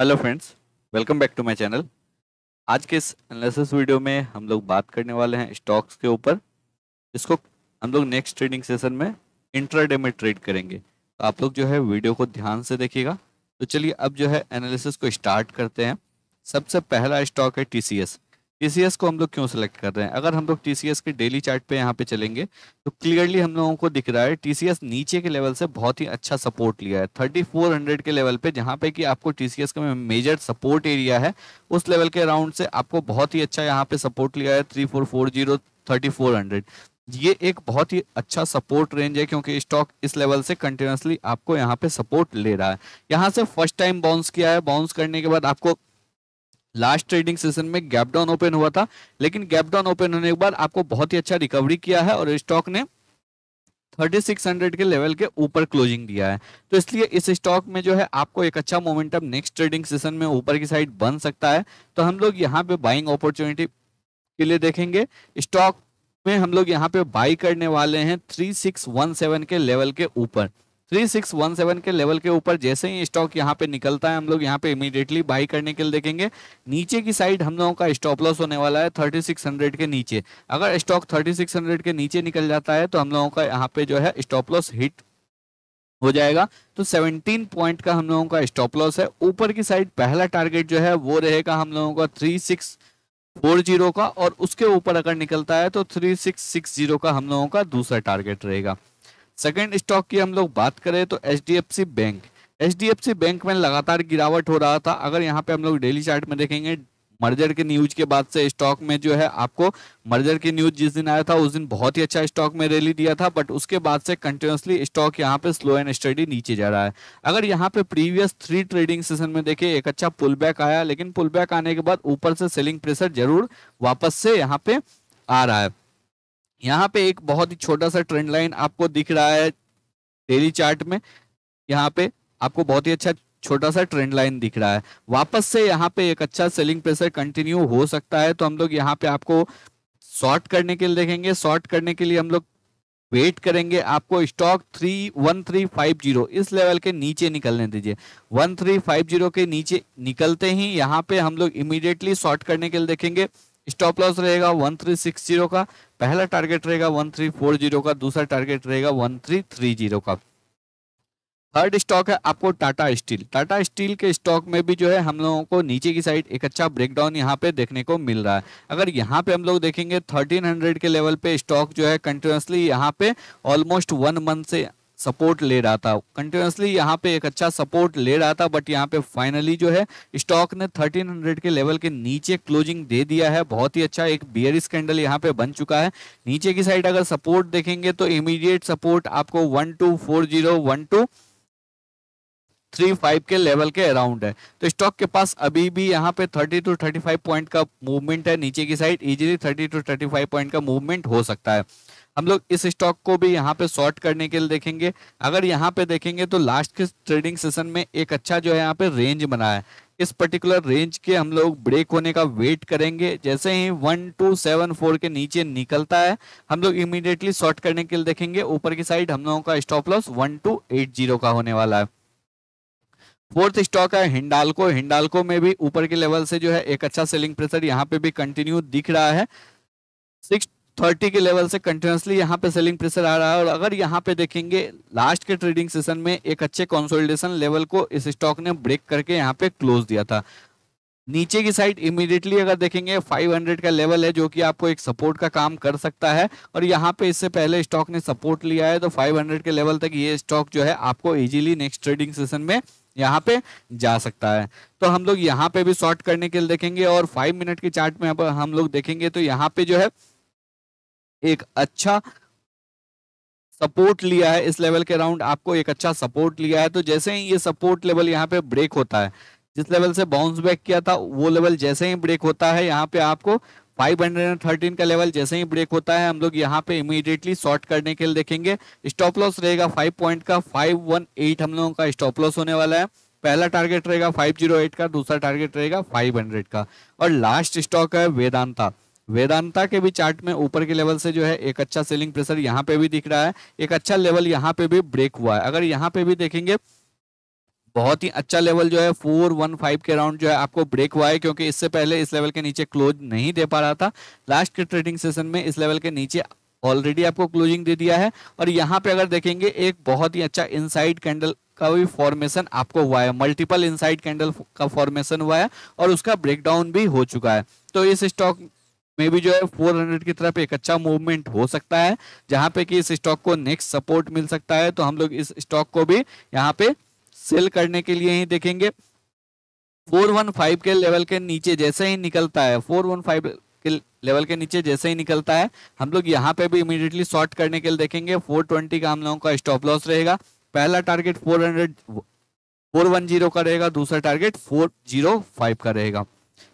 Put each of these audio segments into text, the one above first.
hello friends welcome back to my channel आज के इस एनालिसिस वीडियो में हम लोग बात करने वाले हैं स्टॉक्स के ऊपर इसको हम लोग नेक्स्ट ट्रेडिंग सेशन में इंट्राडे में ट्रेड करेंगे तो आप लोग जो है वीडियो को ध्यान से देखिएगा तो चलिए अब जो है एनालिसिस को स्टार्ट करते हैं सबसे पहला स्टॉक है टीसीएस टीसीएस को हम लोग क्यों सेलेक्ट कर रहे हैं अगर हम लोग टीसीएस के डेली चार्ट पे यहाँ पे चलेंगे तो क्लियरली हम लोगों को दिख रहा है टीसीएस नीचे के लेवल से बहुत ही अच्छा सपोर्ट लिया है 3400 के लेवल पे जहाँ पे कि आपको टीसीएस का मेजर सपोर्ट एरिया है उस लेवल के अराउंड से आपको बहुत ही अच्छा यहाँ पे सपोर्ट लिया है थ्री फोर फोर जीरो ये एक बहुत ही अच्छा सपोर्ट रेंज है क्योंकि स्टॉक इस लेवल से कंटिन्यूसली आपको यहाँ पे सपोर्ट ले रहा है यहाँ से फर्स्ट टाइम बाउंस किया है बाउंस करने के बाद आपको लास्ट ट्रेडिंग सेशन में गैप डाउन ओपन हुआ था लेकिन गैप डाउन ओपन होने के बाद आपको बहुत ही अच्छा रिकवरी किया है और स्टॉक ने 3600 के लेवल के ऊपर क्लोजिंग दिया है तो इसलिए इस स्टॉक में जो है आपको एक अच्छा मोमेंटम नेक्स्ट ट्रेडिंग सेशन में ऊपर की साइड बन सकता है तो हम लोग यहाँ पे बाइंग अपॉर्चुनिटी के लिए देखेंगे स्टॉक में हम लोग यहाँ पे बाई करने वाले हैं थ्री के लेवल के ऊपर 3617 के लेवल के ऊपर जैसे ही स्टॉक यहाँ पे निकलता है हम लोग यहाँ पे इमीडिएटली बाई करने के लिए देखेंगे नीचे की साइड हम लोगों का स्टॉप लॉस होने वाला है 3600 के नीचे अगर स्टॉक 3600 के नीचे निकल जाता है तो हम लोगों का यहाँ पे जो है स्टॉप लॉस हिट हो जाएगा तो 17 पॉइंट का हम लोगों का स्टॉप लॉस है ऊपर की साइड पहला टारगेट जो है वो रहेगा हम लोगों का थ्री सिक्स फोर जीरो का और उसके ऊपर अगर निकलता है तो थ्री सिक्स सिक्स जीरो का हम लोगों का दूसरा टारगेट रहेगा सेकेंड स्टॉक की हम लोग बात करें तो एच बैंक एच बैंक में लगातार गिरावट हो रहा था अगर यहाँ पे हम लोग डेली चार्ट में देखेंगे मर्जर के न्यूज के बाद से स्टॉक में जो है आपको मर्जर के न्यूज जिस दिन आया था उस दिन बहुत ही अच्छा स्टॉक में रैली दिया था बट उसके बाद से कंटिन्यूसली स्टॉक यहाँ पे स्लो एंड स्टडी नीचे जा रहा है अगर यहाँ पे प्रीवियस थ्री ट्रेडिंग सेशन में देखे एक अच्छा पुल बैक आया लेकिन पुल बैक आने के बाद ऊपर से सेलिंग प्रेशर जरूर वापस से यहाँ पे आ रहा है यहाँ पे एक बहुत ही छोटा सा ट्रेंड लाइन आपको दिख रहा है डेली चार्ट में यहाँ पे आपको बहुत ही अच्छा छोटा सा ट्रेंड लाइन दिख रहा है वापस से यहाँ पे एक अच्छा सेलिंग प्रेशर कंटिन्यू हो सकता है तो हम लोग यहाँ पे आपको शॉर्ट करने के लिए देखेंगे शॉर्ट करने के लिए हम लोग वेट करेंगे आपको stock three one three five zero इस लेवल के नीचे निकलने दीजिए वन थ्री फाइव जीरो के नीचे निकलते ही यहाँ पे हम लोग इमिडिएटली शॉर्ट करने के लिए देखेंगे स्टॉप लॉस रहेगा वन थ्री सिक्स जीरो का पहला टारगेट रहेगा वन थ्री फोर जीरो का दूसरा टारगेट रहेगा वन थ्री थ्री जीरो का थर्ड स्टॉक है आपको टाटा स्टील टाटा स्टील के स्टॉक में भी जो है हम लोगों को नीचे की साइड एक अच्छा ब्रेकडाउन यहाँ पे देखने को मिल रहा है अगर यहाँ पे हम लोग देखेंगे 1300 के लेवल पे स्टॉक जो है कंटिन्यूसली यहाँ पे ऑलमोस्ट वन मंथ से सपोर्ट ले रहा था कंटिन्यूसली यहाँ पे एक अच्छा सपोर्ट ले रहा था बट यहाँ पे फाइनली जो है स्टॉक ने 1300 के लेवल के नीचे क्लोजिंग दे दिया है बहुत ही अच्छा एक बियर स्कैंडल यहाँ पे बन चुका है नीचे की साइड अगर सपोर्ट देखेंगे तो इमीडिएट सपोर्ट आपको one two four zero one two three five के लेवल के अराउंड है तो स्टॉक के पास अभी भी यहाँ पे thirty two thirty five point का मूवमेंट है नीचे की side easily thirty two thirty five point का मूवमेंट हो सकता है हम लोग इस स्टॉक को भी यहाँ पे शॉर्ट करने के लिए देखेंगे अगर यहाँ पे देखेंगे तो लास्ट के ट्रेडिंग सेशन में एक अच्छा जो है यहाँ पे रेंज बना है इस पर्टिकुलर रेंज के हम लोग ब्रेक होने का वेट करेंगे जैसे ही वन टू सेवन फोर के नीचे निकलता है हम लोग इमीडिएटली शॉर्ट करने के लिए देखेंगे ऊपर की साइड हम लोगों का stop loss one two eight zero का होने वाला है फोर्थ स्टॉक है हिंडालको हिंडालको में भी ऊपर के लेवल से जो है एक अच्छा सेलिंग प्रेशर यहाँ पे भी कंटिन्यू दिख रहा है सिक्स थर्टी के लेवल से कंटिन्यूसली यहाँ पे सेलिंग प्रेशर आ रहा है और अगर यहाँ पे देखेंगे लास्ट के ट्रेडिंग सेशन में एक अच्छे कंसोलिडेशन लेवल को इस स्टॉक ने ब्रेक करके यहाँ पे क्लोज दिया था नीचे की साइड इमीडिएटली अगर देखेंगे 500 का लेवल है जो कि आपको एक सपोर्ट का काम कर सकता है और यहाँ पे इससे पहले स्टॉक ने सपोर्ट लिया है तो 500 के लेवल तक ये स्टॉक जो है आपको इजीली नेक्स्ट ट्रेडिंग सेशन में यहाँ पे जा सकता है तो हम लोग यहाँ पे भी शॉर्ट करने के लिए देखेंगे और फाइव मिनट के चार्ट में अब हम लोग देखेंगे तो यहाँ पे जो है एक अच्छा सपोर्ट लिया है इस लेवल के राउंड आपको एक अच्छा सपोर्ट लिया है तो जैसे ही ये सपोर्ट लेवल यहाँ पे ब्रेक होता है जिस लेवल से बाउंस बैक किया था वो लेवल जैसे ही ब्रेक होता है यहाँ पे आपको 513 का लेवल जैसे ही ब्रेक होता है हम लोग यहाँ पे इमीडिएटली शॉर्ट करने के लिए देखेंगे स्टॉप लॉस रहेगा 5 पॉइंट का 518 हम लोगों का स्टॉप लॉस होने वाला है पहला टारगेट रहेगा 508 का दूसरा टारगेट रहेगा 500 का और लास्ट स्टॉक है वेदांता वेदांता के भी चार्ट में ऊपर के लेवल से जो है एक अच्छा सेलिंग प्रेशर यहाँ पे भी दिख रहा है एक अच्छा लेवल यहाँ पे भी ब्रेक हुआ है अगर यहाँ पे भी देखेंगे बहुत ही अच्छा लेवल जो है फोर वन फाइव के राउंड जो है आपको ब्रेक हुआ है क्योंकि इससे पहले इस लेवल के नीचे क्लोज नहीं दे पा रहा था लास्ट के ट्रेडिंग सेशन में इस लेवल के नीचे ऑलरेडी आपको क्लोजिंग दे दिया है और यहाँ पे अगर देखेंगे एक बहुत ही अच्छा इनसाइड कैंडल का भी फॉर्मेशन आपको हुआ है मल्टीपल इनसाइड कैंडल का फॉर्मेशन हुआ है और उसका ब्रेकडाउन भी हो चुका है तो इस स्टॉक में भी जो है 400 की तरफ एक अच्छा मूवमेंट हो सकता है जहां पे कि इस स्टॉक को नेक्स्ट सपोर्ट मिल सकता है तो हम लोग इस स्टॉक को भी यहाँ पे सेल करने के लिए ही देखेंगे 415 के लेवल के नीचे जैसे ही निकलता है 415 के लेवल के नीचे जैसे ही निकलता है हम लोग यहाँ पे भी इमिडिएटली शॉर्ट करने के लिए देखेंगे फोर का हम लोगों का स्टॉप लॉस रहेगा पहला टारगेट फोर हंड्रेड का रहेगा दूसरा टारगेट फोर का रहेगा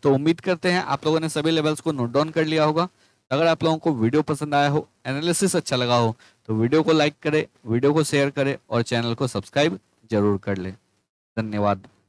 तो उम्मीद करते हैं आप लोगों ने सभी लेवल्स को नोट डाउन कर लिया होगा अगर आप लोगों को वीडियो पसंद आया हो एनालिसिस अच्छा लगा हो तो वीडियो को लाइक करें वीडियो को शेयर करें और चैनल को सब्सक्राइब जरूर कर लें धन्यवाद